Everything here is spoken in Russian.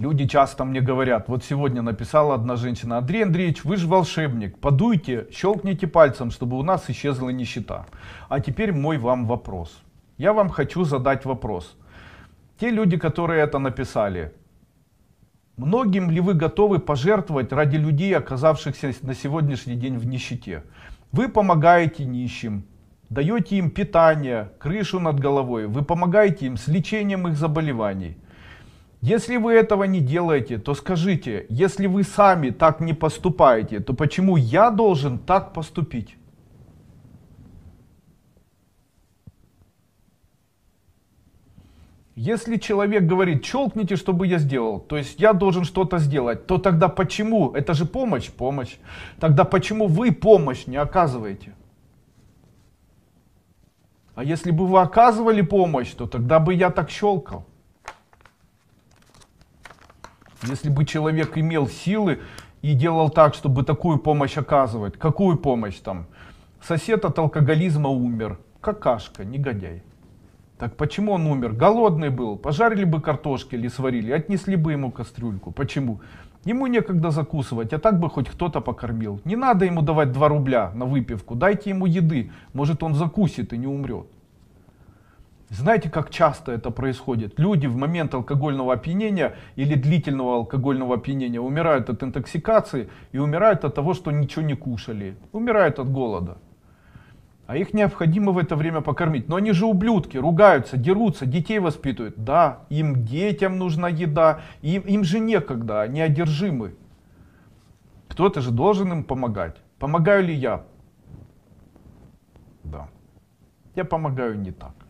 Люди часто мне говорят, вот сегодня написала одна женщина, Андрей Андреевич, вы же волшебник, подуйте, щелкните пальцем, чтобы у нас исчезла нищета. А теперь мой вам вопрос. Я вам хочу задать вопрос. Те люди, которые это написали, многим ли вы готовы пожертвовать ради людей, оказавшихся на сегодняшний день в нищете? Вы помогаете нищим, даете им питание, крышу над головой, вы помогаете им с лечением их заболеваний. Если вы этого не делаете, то скажите, если вы сами так не поступаете, то почему я должен так поступить? Если человек говорит, челкните, чтобы я сделал, то есть я должен что-то сделать, то тогда почему? Это же помощь, помощь. Тогда почему вы помощь не оказываете? А если бы вы оказывали помощь, то тогда бы я так щелкал. Если бы человек имел силы и делал так, чтобы такую помощь оказывать, какую помощь там? Сосед от алкоголизма умер, какашка, негодяй. Так почему он умер? Голодный был, пожарили бы картошки или сварили, отнесли бы ему кастрюльку. Почему? Ему некогда закусывать, а так бы хоть кто-то покормил. Не надо ему давать 2 рубля на выпивку, дайте ему еды, может он закусит и не умрет. Знаете, как часто это происходит? Люди в момент алкогольного опьянения или длительного алкогольного опьянения умирают от интоксикации и умирают от того, что ничего не кушали. Умирают от голода. А их необходимо в это время покормить. Но они же ублюдки, ругаются, дерутся, детей воспитывают. Да, им детям нужна еда, им, им же некогда, они одержимы. Кто-то же должен им помогать. Помогаю ли я? Да. Я помогаю не так.